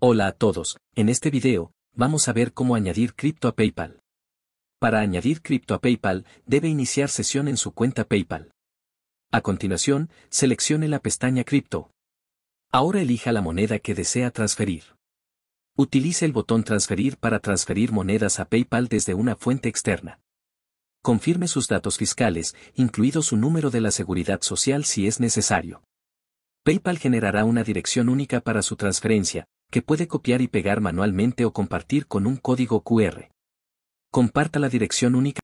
Hola a todos, en este video, vamos a ver cómo añadir cripto a PayPal. Para añadir cripto a PayPal, debe iniciar sesión en su cuenta PayPal. A continuación, seleccione la pestaña Cripto. Ahora elija la moneda que desea transferir. Utilice el botón Transferir para transferir monedas a PayPal desde una fuente externa. Confirme sus datos fiscales, incluido su número de la seguridad social si es necesario. PayPal generará una dirección única para su transferencia, que puede copiar y pegar manualmente o compartir con un código QR. Comparta la dirección única